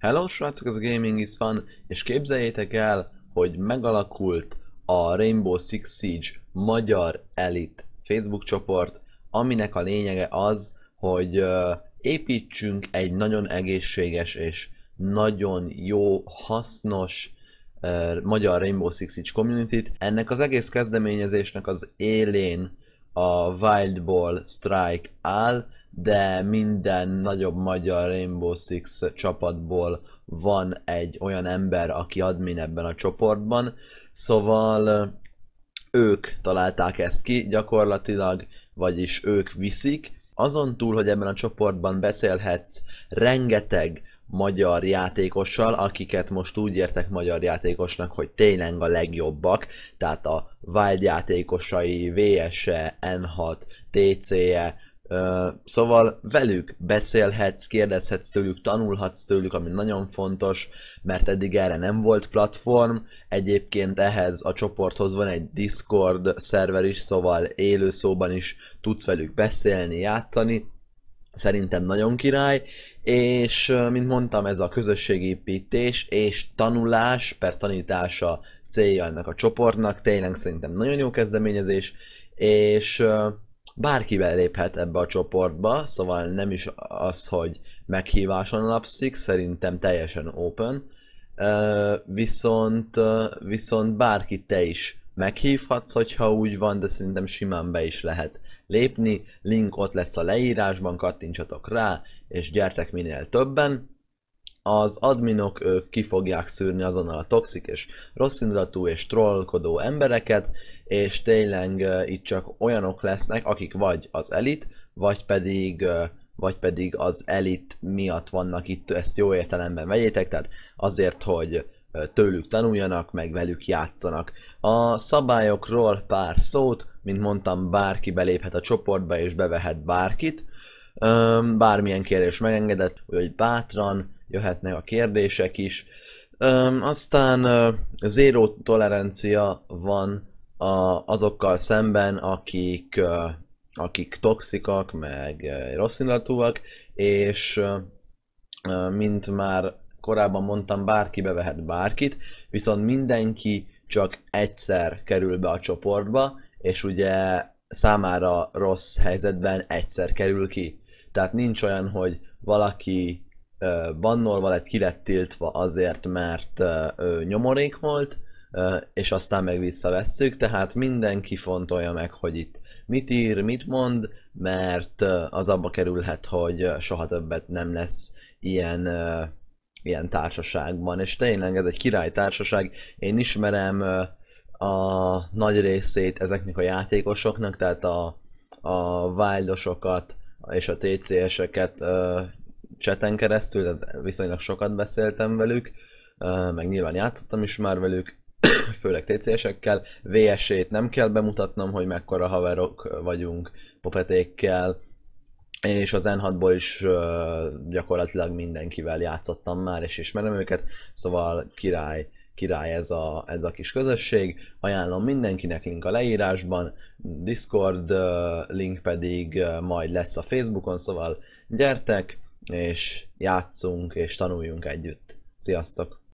Hello srácok, ez a Gaming is van, és képzeljétek el, hogy megalakult a Rainbow Six Siege Magyar Elite Facebook csoport, aminek a lényege az, hogy építsünk egy nagyon egészséges és nagyon jó, hasznos magyar Rainbow Six Siege community-t. Ennek az egész kezdeményezésnek az élén a Wild Ball Strike áll, de minden nagyobb magyar Rainbow Six csapatból van egy olyan ember, aki admin ebben a csoportban, szóval ők találták ezt ki gyakorlatilag, vagyis ők viszik. Azon túl, hogy ebben a csoportban beszélhetsz rengeteg magyar játékossal, akiket most úgy értek magyar játékosnak, hogy tényleg a legjobbak, tehát a Wild játékosai, VSE, N6, TC-e, Szóval velük beszélhetsz, kérdezhetsz tőlük, tanulhatsz tőlük, ami nagyon fontos, mert eddig erre nem volt platform. Egyébként ehhez a csoporthoz van egy Discord szerver is, szóval élő szóban is tudsz velük beszélni, játszani. Szerintem nagyon király, és mint mondtam, ez a közösségépítés és tanulás per tanítása célja ennek a csoportnak. Tényleg szerintem nagyon jó kezdeményezés, és bárkivel léphet ebbe a csoportba, szóval nem is az, hogy meghíváson alapszik, szerintem teljesen open, viszont, viszont bárki te is meghívhatsz, hogyha úgy van, de szerintem simán be is lehet lépni, link ott lesz a leírásban, kattintsatok rá, és gyertek minél többen, az adminok ők ki fogják szűrni azonnal a toxik és rosszindulatú és trollkodó embereket, és tényleg uh, itt csak olyanok lesznek, akik vagy az elit, vagy pedig, uh, vagy pedig az elit miatt vannak itt, ezt jó értelemben vegyétek, tehát azért, hogy tőlük tanuljanak, meg velük játszanak. A szabályokról pár szót, mint mondtam, bárki beléphet a csoportba és bevehet bárkit, bármilyen kérdés megengedett, úgyhogy bátran jöhetnek a kérdések is. aztán zéró tolerancia van azokkal szemben, akik, akik toxikak, meg rossz indulatúak, és mint már korábban mondtam, bárki bevehet bárkit, viszont mindenki csak egyszer kerül be a csoportba, és ugye számára rossz helyzetben egyszer kerül ki. Tehát nincs olyan, hogy valaki bannolva lett, ki lett tiltva azért, mert ő nyomorék volt, és aztán meg visszavesszük, tehát mindenki fontolja meg, hogy itt mit ír, mit mond, mert az abba kerülhet, hogy soha többet nem lesz ilyen, ilyen társaságban, és tényleg ez egy királytársaság, én ismerem a nagy részét ezeknek a játékosoknak, tehát a, a wildosokat, és a TCS-eket cseten keresztül, viszonylag sokat beszéltem velük, meg nyilván játszottam is már velük, főleg TCS-ekkel. VS-ét nem kell bemutatnom, hogy mekkora haverok vagyunk popetékkel, és az N6-ból is gyakorlatilag mindenkivel játszottam már, és ismerem őket, szóval király király ez a, ez a kis közösség. Ajánlom mindenkinek, link a leírásban, Discord link pedig majd lesz a Facebookon, szóval gyertek, és játszunk, és tanuljunk együtt. Sziasztok!